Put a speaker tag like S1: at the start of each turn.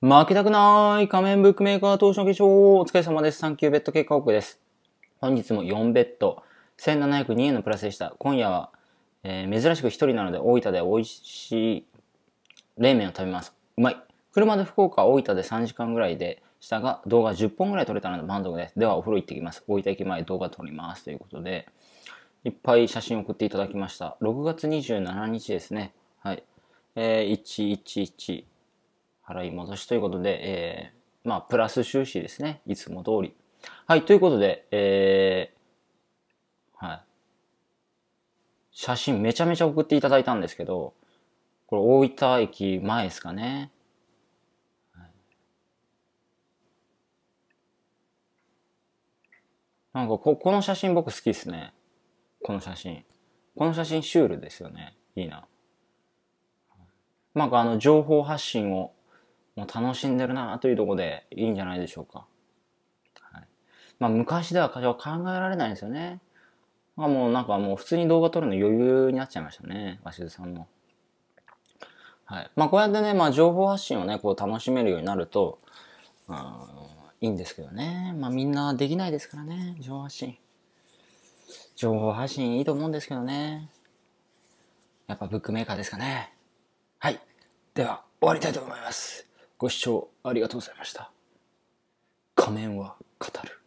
S1: 負けたくない仮面ブックメーカー投資の化粧お疲れ様です。3級ベッド結果報告です。本日も4ベッド、1702円のプラスでした。今夜は、えー、珍しく1人なので大分で美味しい冷麺を食べます。うまい。車で福岡、大分で3時間ぐらいでしたが、動画10本ぐらい撮れたので満足です。ではお風呂行ってきます。大分駅前動画撮ります。ということで、いっぱい写真送っていただきました。6月27日ですね。はい。えー、111。払い戻しということで、えー、まあ、プラス収支ですね。いつも通り。はい、ということで、えー、はい。写真めちゃめちゃ送っていただいたんですけど、これ大分駅前ですかね。なんかこ、この写真僕好きですね。この写真。この写真シュールですよね。いいな。なんかあの、情報発信をもう楽しんでるなというとこでいいんじゃないでしょうか。はい、まあ昔では考えられないですよね。まあもうなんかもう普通に動画撮るの余裕になっちゃいましたね、鷲津さんの。はい。まあこうやってね、まあ情報発信をね、こう楽しめるようになると、うん、いいんですけどね。まあみんなできないですからね、情報発信。情報発信いいと思うんですけどね。やっぱブックメーカーですかね。はい。では、終わりたいと思います。ご視聴ありがとうございました。仮面は語る。